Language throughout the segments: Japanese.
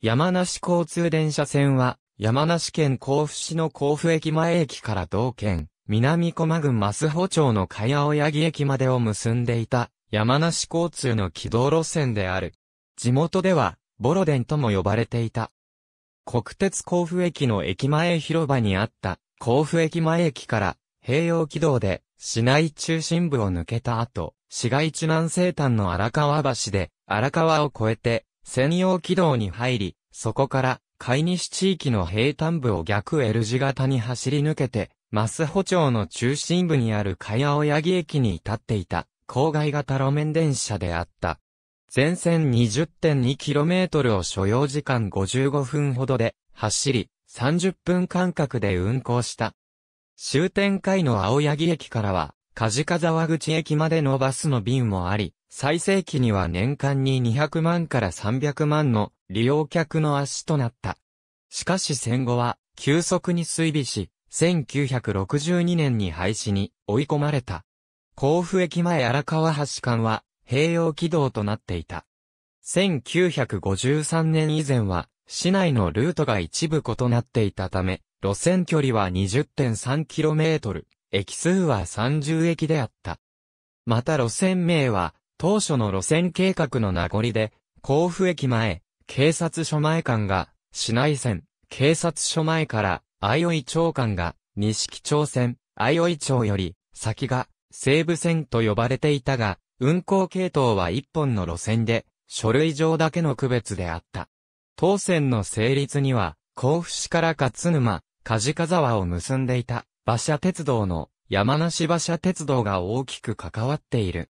山梨交通電車線は、山梨県甲府市の甲府駅前駅から同県、南駒郡増穂町の茅青柳駅までを結んでいた、山梨交通の軌道路線である。地元では、ボロデンとも呼ばれていた。国鉄甲府駅の駅前広場にあった、甲府駅前駅から、併用軌道で、市内中心部を抜けた後、市街地南西端の荒川橋で、荒川を越えて、専用軌道に入り、そこから海西地域の平坦部を逆 L 字型に走り抜けて、増穂町の中心部にある茅青柳駅に至っていた、郊外型路面電車であった。全線 20.2km を所要時間55分ほどで走り、30分間隔で運行した。終点会の青柳駅からは、梶沢口駅までのバスの便もあり、最盛期には年間に200万から300万の利用客の足となった。しかし戦後は急速に衰微し、1962年に廃止に追い込まれた。甲府駅前荒川橋間は併用軌道となっていた。1953年以前は市内のルートが一部異なっていたため、路線距離は 20.3km、駅数は30駅であった。また路線名は当初の路線計画の名残で、甲府駅前、警察署前間が、市内線、警察署前から、相生町間が、錦町線、相生町より、先が、西武線と呼ばれていたが、運行系統は一本の路線で、書類上だけの区別であった。当線の成立には、甲府市から勝沼、梶賀沢を結んでいた、馬車鉄道の山梨馬車鉄道が大きく関わっている。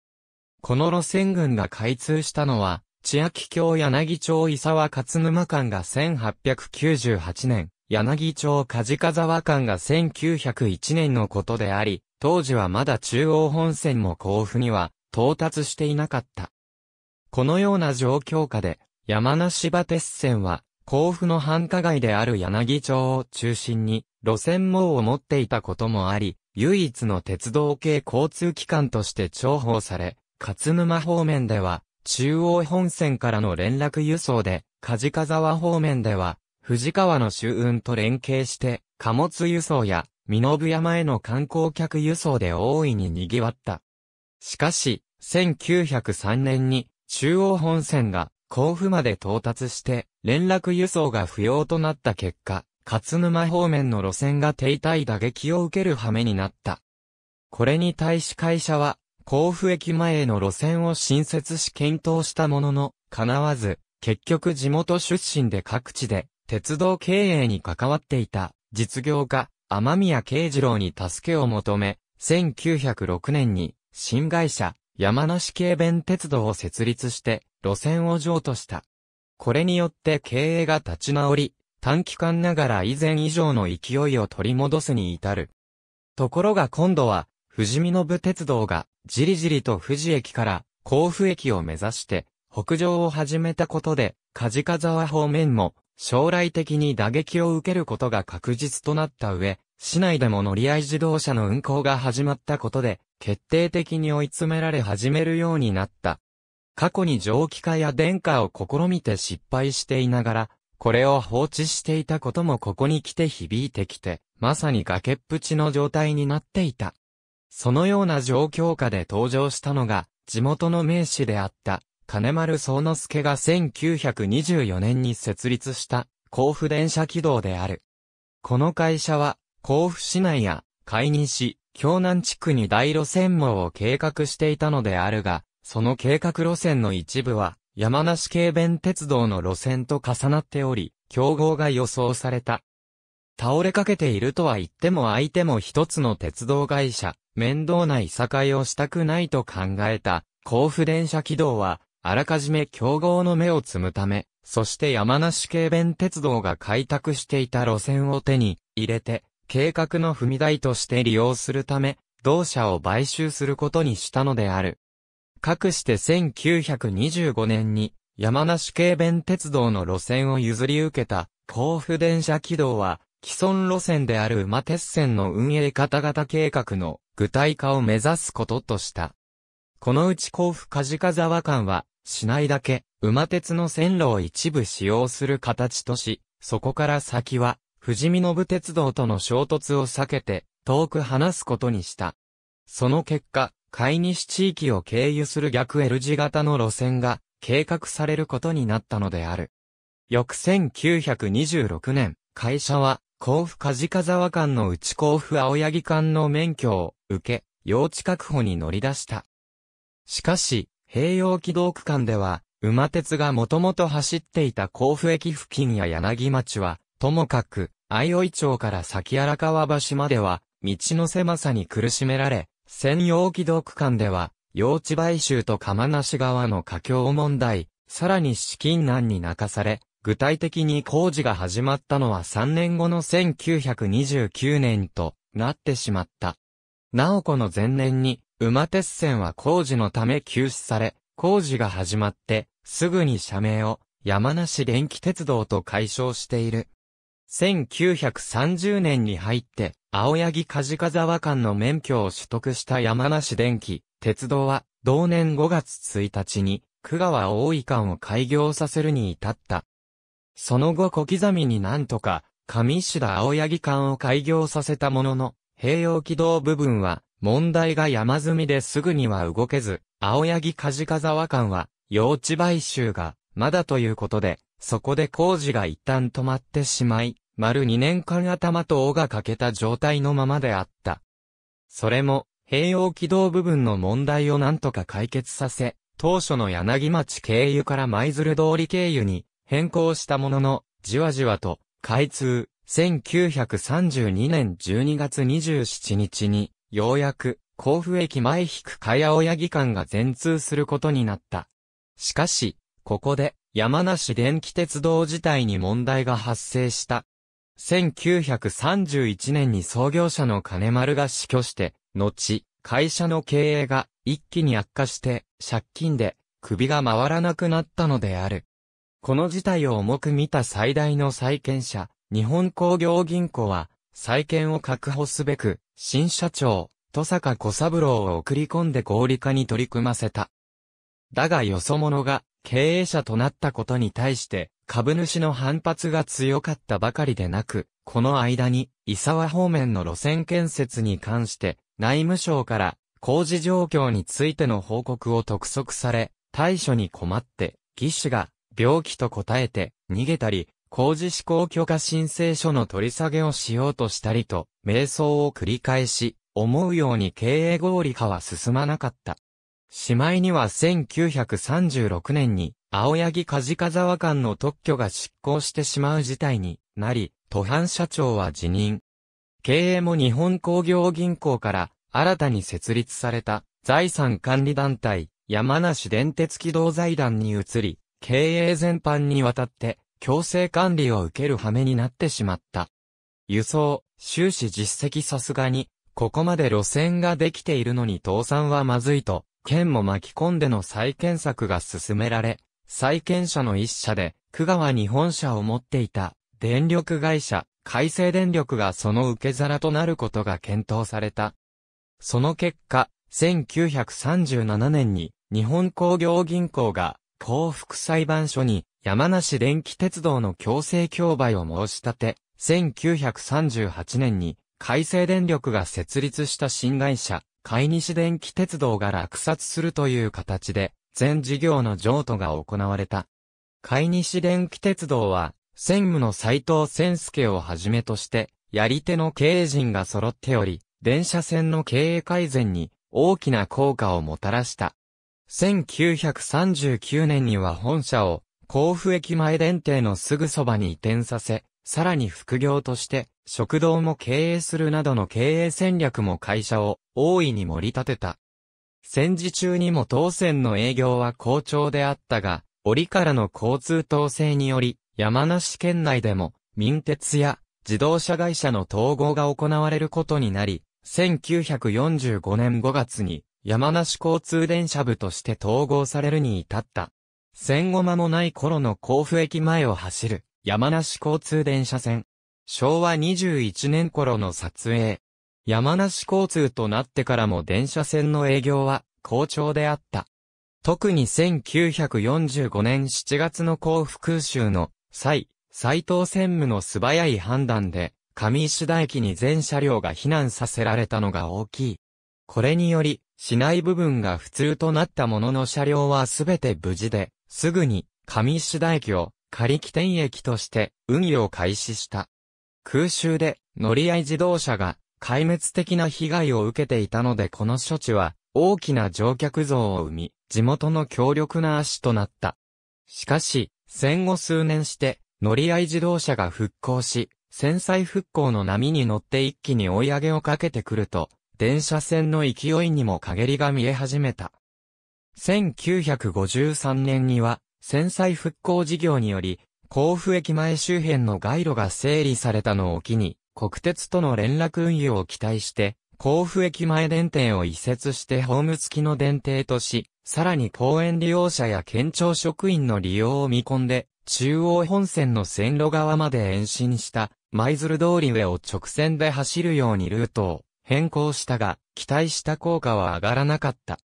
この路線群が開通したのは、千秋京柳町伊沢勝沼間が1898年、柳町梶賀沢間が1901年のことであり、当時はまだ中央本線も甲府には到達していなかった。このような状況下で、山梨場鉄線は、甲府の繁華街である柳町を中心に、路線網を持っていたこともあり、唯一の鉄道系交通機関として重宝され、勝沼方面では、中央本線からの連絡輸送で、梶川沢方面では、藤川の周運と連携して、貨物輸送や、身延山への観光客輸送で大いに賑わった。しかし、1903年に、中央本線が、甲府まで到達して、連絡輸送が不要となった結果、勝沼方面の路線が停滞打撃を受ける羽目になった。これに対し会社は、甲府駅前への路線を新設し検討したものの、叶わず、結局地元出身で各地で、鉄道経営に関わっていた、実業家、天宮慶次郎に助けを求め、1906年に、新会社、山梨軽弁鉄道を設立して、路線を譲渡した。これによって経営が立ち直り、短期間ながら以前以上の勢いを取り戻すに至る。ところが今度は、富士見信鉄道がじりじりと富士駅から甲府駅を目指して北上を始めたことで、梶川沢方面も将来的に打撃を受けることが確実となった上、市内でも乗り合い自動車の運行が始まったことで、決定的に追い詰められ始めるようになった。過去に蒸気化や電化を試みて失敗していながら、これを放置していたこともここに来て響いてきて、まさに崖っぷちの状態になっていた。そのような状況下で登場したのが、地元の名士であった、金丸宗之助が1924年に設立した、甲府電車軌道である。この会社は、甲府市内や、海任市、京南地区に大路線網を計画していたのであるが、その計画路線の一部は、山梨軽便鉄道の路線と重なっており、競合が予想された。倒れかけているとは言っても相手も一つの鉄道会社、面倒ない境をしたくないと考えた、甲府電車軌道は、あらかじめ競合の目を積むため、そして山梨軽弁鉄道が開拓していた路線を手に入れて、計画の踏み台として利用するため、同社を買収することにしたのである。かくして1925年に、山梨軽弁鉄道の路線を譲り受けた、甲府電車軌道は、既存路線である馬鉄線の運営方々計画の具体化を目指すこととした。このうち甲府梶賀沢間は、市内だけ、馬鉄の線路を一部使用する形とし、そこから先は、富士見信鉄道との衝突を避けて、遠く離すことにした。その結果、海西地域を経由する逆 L 字型の路線が、計画されることになったのである。翌1926年、会社は、甲府梶川沢間の内甲府青柳間の免許を受け、用地確保に乗り出した。しかし、平洋軌道区間では、馬鉄がもともと走っていた甲府駅付近や柳町は、ともかく、相生町から先荒川橋までは、道の狭さに苦しめられ、専用軌道区間では、用地買収と釜無川の架橋問題、さらに資金難に泣かされ、具体的に工事が始まったのは3年後の1929年となってしまった。なおこの前年に、馬鉄線は工事のため休止され、工事が始まって、すぐに社名を山梨電気鉄道と解消している。1930年に入って、青柳梶川間の免許を取得した山梨電気、鉄道は、同年5月1日に、久川大井間を開業させるに至った。その後小刻みになんとか、上石田青柳間を開業させたものの、併用軌道部分は、問題が山積みですぐには動けず、青柳梶風沢間は、用地買収が、まだということで、そこで工事が一旦止まってしまい、丸2年間頭と尾が欠けた状態のままであった。それも、併用軌道部分の問題をなんとか解決させ、当初の柳町経由から舞鶴通り経由に、変更したものの、じわじわと、開通、1932年12月27日に、ようやく、甲府駅前引く茅青議間が全通することになった。しかし、ここで、山梨電気鉄道自体に問題が発生した。1931年に創業者の金丸が死去して、後、会社の経営が一気に悪化して、借金で首が回らなくなったのである。この事態を重く見た最大の債権者、日本工業銀行は、債権を確保すべく、新社長、戸坂小三郎を送り込んで合理化に取り組ませた。だがよそ者が経営者となったことに対して株主の反発が強かったばかりでなく、この間に伊沢方面の路線建設に関して内務省から工事状況についての報告を督促され、対処に困って、技師が病気と答えて、逃げたり、工事施行許可申請書の取り下げをしようとしたりと、迷走を繰り返し、思うように経営合理化は進まなかった。しまいには1936年に、青柳梶川沢間の特許が執行してしまう事態になり、都藩社長は辞任。経営も日本工業銀行から新たに設立された財産管理団体山梨電鉄機動財団に移り、経営全般にわたって強制管理を受ける羽目になってしまった。輸送、収支実績さすがに、ここまで路線ができているのに倒産はまずいと、県も巻き込んでの再建策が進められ、再建者の一社で、久川日本社を持っていた、電力会社、改正電力がその受け皿となることが検討された。その結果、1937年に日本工業銀行が幸福裁判所に山梨電気鉄道の強制競売を申し立て、1938年に海正。電力が設立した新会社、海西電気鉄道が落札するという形で、全事業の譲渡が行われた。海西電気鉄道は、専務の斎藤千介をはじめとして、やり手の経営陣が揃っており、電車線の経営改善に大きな効果をもたらした。1939年には本社を甲府駅前電停のすぐそばに移転させ、さらに副業として食堂も経営するなどの経営戦略も会社を大いに盛り立てた。戦時中にも当選の営業は好調であったが、折からの交通統制により、山梨県内でも民鉄や自動車会社の統合が行われることになり、1945年5月に山梨交通電車部として統合されるに至った。戦後間もない頃の甲府駅前を走る山梨交通電車線。昭和21年頃の撮影。山梨交通となってからも電車線の営業は好調であった。特に1945年7月の甲府空襲の際、斎藤専務の素早い判断で、上石田駅に全車両が避難させられたのが大きい。これにより、市内部分が普通となったものの車両はすべて無事で、すぐに、上石田駅を仮起点駅として運用開始した。空襲で乗り合い自動車が壊滅的な被害を受けていたのでこの処置は大きな乗客像を生み、地元の強力な足となった。しかし、戦後数年して乗り合い自動車が復興し、戦災復興の波に乗って一気に追い上げをかけてくると、電車線の勢いにも陰りが見え始めた。1953年には、戦災復興事業により、甲府駅前周辺の街路が整理されたのを機に、国鉄との連絡運輸を期待して、甲府駅前電停を移設してホーム付きの電停とし、さらに公園利用者や県庁職員の利用を見込んで、中央本線の線路側まで延伸した、舞鶴通り上を直線で走るようにルートを変更したが、期待した効果は上がらなかった。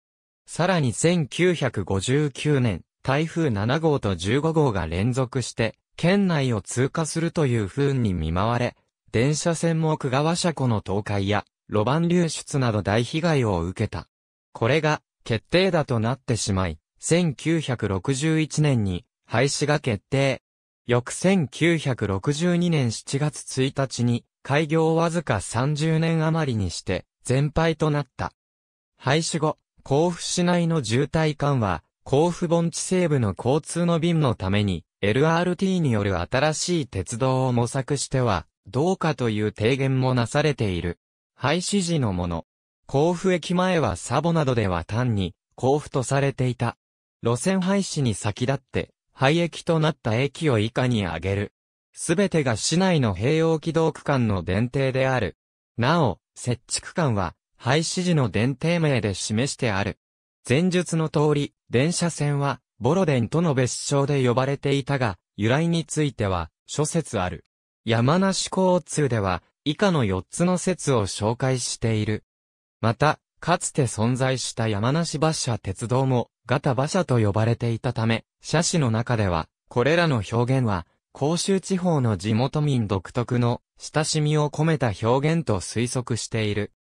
さらに1959年、台風7号と15号が連続して、県内を通過するという風に見舞われ、電車線も久川車庫の倒壊や、路盤流出など大被害を受けた。これが、決定打となってしまい、1961年に、廃止が決定。翌1962年7月1日に、開業わずか30年余りにして、全廃となった。廃止後、甲府市内の渋滞緩和、甲府盆地西部の交通の便のために、LRT による新しい鉄道を模索しては、どうかという提言もなされている。廃止時のもの。甲府駅前はサボなどでは単に、甲府とされていた。路線廃止に先立って、廃駅となった駅を以下に挙げる。すべてが市内の併用軌道区間の電停である。なお、設置区間は、廃止時の電停名で示してある。前述の通り、電車線は、ボロデンとの別称で呼ばれていたが、由来については、諸説ある。山梨交通では、以下の4つの説を紹介している。また、かつて存在した山梨馬車鉄道も、ガタ馬車と呼ばれていたため、車種の中では、これらの表現は、甲州地方の地元民独特の親しみを込めた表現と推測している。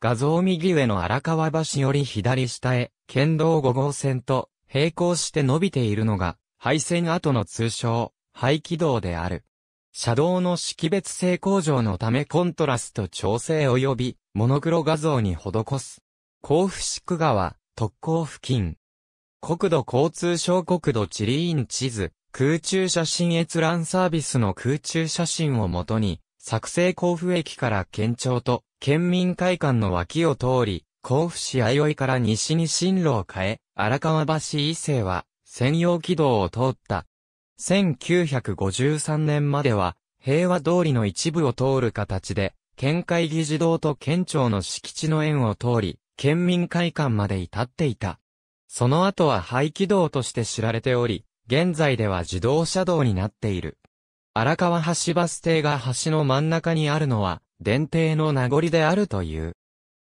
画像右上の荒川橋より左下へ、県道5号線と並行して伸びているのが、廃線跡の通称、廃軌道である。車道の識別性向上のためコントラスト調整及び、モノクロ画像に施す。甲府市区川、特攻付近。国土交通省国土地理院地図。空中写真閲覧サービスの空中写真をもとに、作成甲府駅から県庁と県民会館の脇を通り、甲府市あよいから西に進路を変え、荒川橋伊勢は専用軌道を通った。1953年までは平和通りの一部を通る形で、県会議事堂と県庁の敷地の園を通り、県民会館まで至っていた。その後は廃軌道として知られており、現在では自動車道になっている。荒川橋バス停が橋の真ん中にあるのは、電停の名残であるという。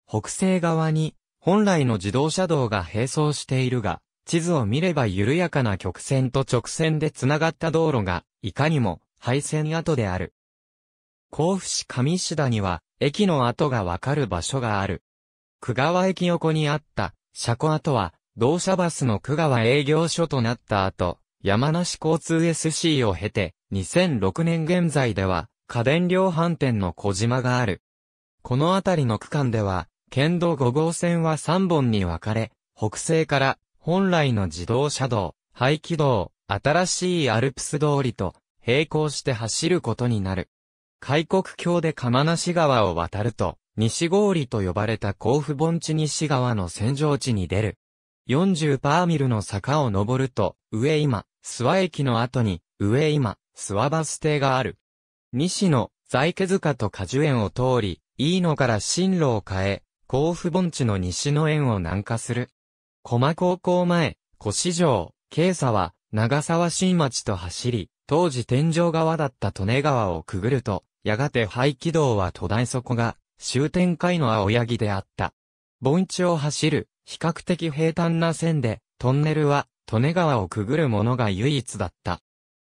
北西側に、本来の自動車道が並走しているが、地図を見れば緩やかな曲線と直線で繋がった道路が、いかにも、廃線跡である。甲府市上志田には、駅の跡がわかる場所がある。久川駅横にあった、車庫跡は、同社バスの久川営業所となった後、山梨交通 SC を経て、2006年現在では、家電量販店の小島がある。この辺りの区間では、県道5号線は3本に分かれ、北西から本来の自動車道、排気道、新しいアルプス通りと並行して走ることになる。開国橋で釜梨川を渡ると、西郡と呼ばれた甲府盆地西川の戦場地に出る。40パーミルの坂を登ると、上今、諏訪駅の後に、上今、諏訪バス停がある。西の、在家塚と果樹園を通り、飯野から進路を変え、甲府盆地の西の園を南下する。駒高校前、越城、慶佐は、長沢新町と走り、当時天井側だった利根川をくぐると、やがて廃軌道は途絶え底が、終点階の青柳であった。盆地を走る、比較的平坦な線で、トンネルは、利根川をくぐるものが唯一だった。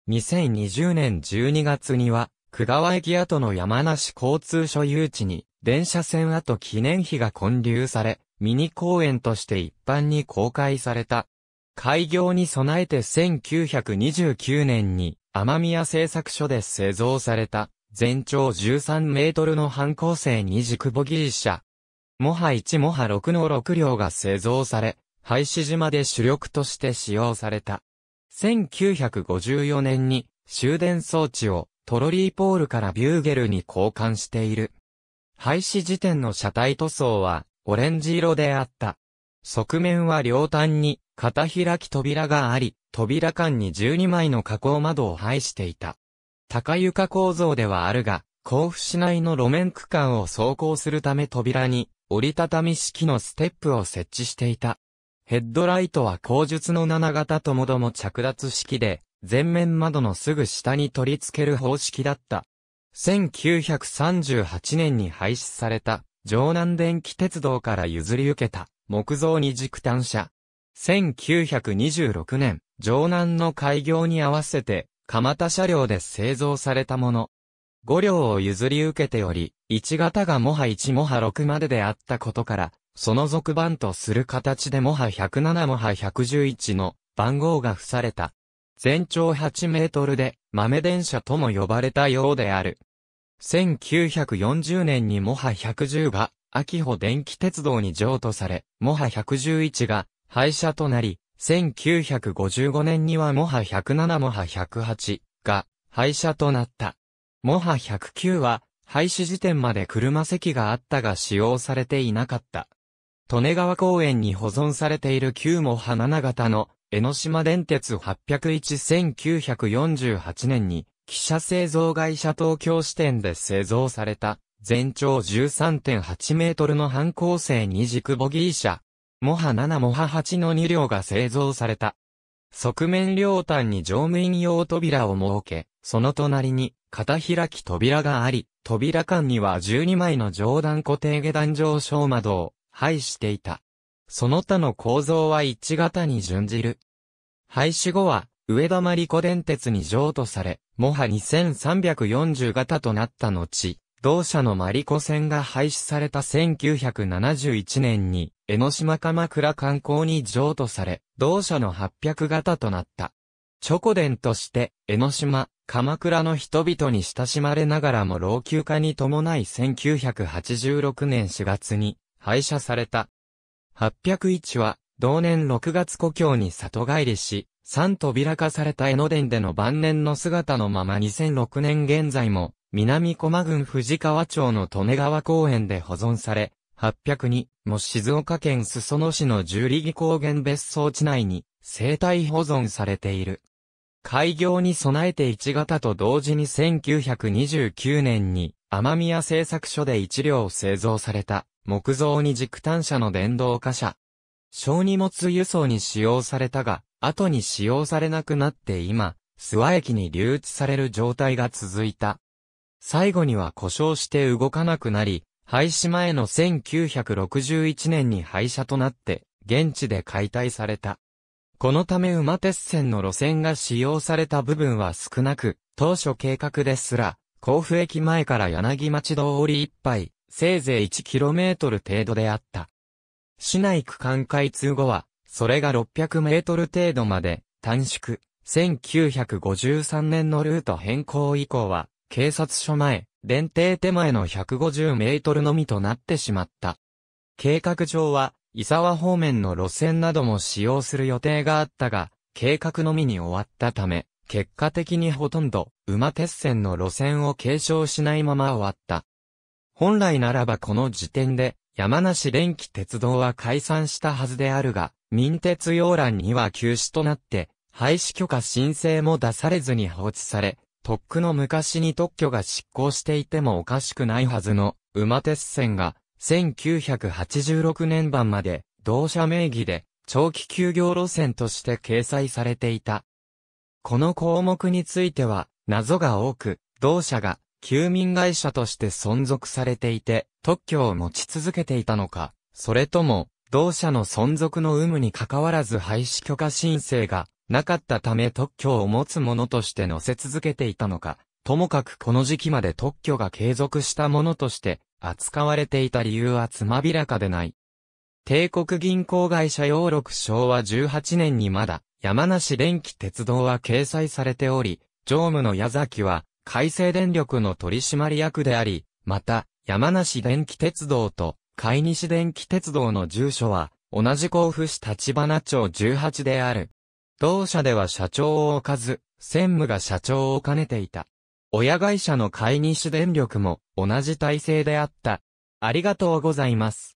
2020年12月には、久川駅跡の山梨交通所有地に、電車線跡記念碑が建立され、ミニ公園として一般に公開された。開業に備えて1929年に、天宮製作所で製造された、全長13メートルの半高性二軸ボギリ車、モハ1モハ6の6両が製造され、廃止島で主力として使用された。1954年に終電装置をトロリーポールからビューゲルに交換している。廃止時点の車体塗装はオレンジ色であった。側面は両端に片開き扉があり、扉間に12枚の加工窓を配していた。高床構造ではあるが、甲府市内の路面区間を走行するため扉に折りたたみ式のステップを設置していた。ヘッドライトは後述の7型ともども着脱式で、前面窓のすぐ下に取り付ける方式だった。1938年に廃止された、城南電気鉄道から譲り受けた、木造二軸単車。1926年、城南の開業に合わせて、蒲田車両で製造されたもの。五両を譲り受けており、一型がもは一もは六までであったことから、その続番とする形でもは107は百111の番号が付された。全長8メートルで豆電車とも呼ばれたようである。1940年にもは110が秋穂電気鉄道に譲渡され、もは111が廃車となり、1955年にはもは107もは108が廃車となった。モハ109は、廃止時点まで車席があったが使用されていなかった。利根川公園に保存されている旧モハ7型の江ノ島電鉄801-1948年に、汽車製造会社東京支店で製造された、全長13.8メートルの半高性二軸ボギー車、モハ7モハ8の2両が製造された。側面両端に乗務員用扉を設け、その隣に、片開き扉があり、扉間には12枚の上段固定下段上昇窓を廃していた。その他の構造は一型に準じる。廃止後は、上田真理子電鉄に譲渡され、もは2340型となった後、同社のマリコ線が廃止された1971年に、江ノ島鎌倉観光に譲渡され、同社の800型となった。チョコ電として、江ノ島、鎌倉の人々に親しまれながらも老朽化に伴い1986年4月に廃車された。801は同年6月故郷に里帰りし、三扉化された江ノ電での晩年の姿のまま2006年現在も、南駒郡藤川町の利根川公園で保存され、802も静岡県裾野市の十里木高原別荘地内に生態保存されている。開業に備えて1型と同時に1929年に、天宮製作所で1両製造された、木造に軸単車の電動貨車。小荷物輸送に使用されたが、後に使用されなくなって今、諏訪駅に留置される状態が続いた。最後には故障して動かなくなり、廃止前の1961年に廃車となって、現地で解体された。このため馬鉄線の路線が使用された部分は少なく、当初計画ですら、甲府駅前から柳町通り一杯、せいぜい 1km 程度であった。市内区間開通後は、それが 600m 程度まで短縮。1953年のルート変更以降は、警察署前、電停手前の150メートルのみとなってしまった。計画上は、伊沢方面の路線なども使用する予定があったが、計画のみに終わったため、結果的にほとんど馬鉄線の路線を継承しないまま終わった。本来ならばこの時点で山梨電気鉄道は解散したはずであるが、民鉄要欄には休止となって、廃止許可申請も出されずに放置され、とっくの昔に特許が執行していてもおかしくないはずの馬鉄線が1986年版まで、同社名義で、長期休業路線として掲載されていた。この項目については、謎が多く、同社が、休眠会社として存続されていて、特許を持ち続けていたのか、それとも、同社の存続の有無に関わらず廃止許可申請がなかったため特許を持つ者として載せ続けていたのか、ともかくこの時期まで特許が継続したものとして扱われていた理由はつまびらかでない。帝国銀行会社洋ー昭和18年にまだ山梨電気鉄道は掲載されており、常務の矢崎は改正電力の取締役であり、また山梨電気鉄道と海西電気鉄道の住所は同じ甲府市立花町18である。同社では社長を置かず、専務が社長を兼ねていた。親会社の買い主電力も同じ体制であった。ありがとうございます。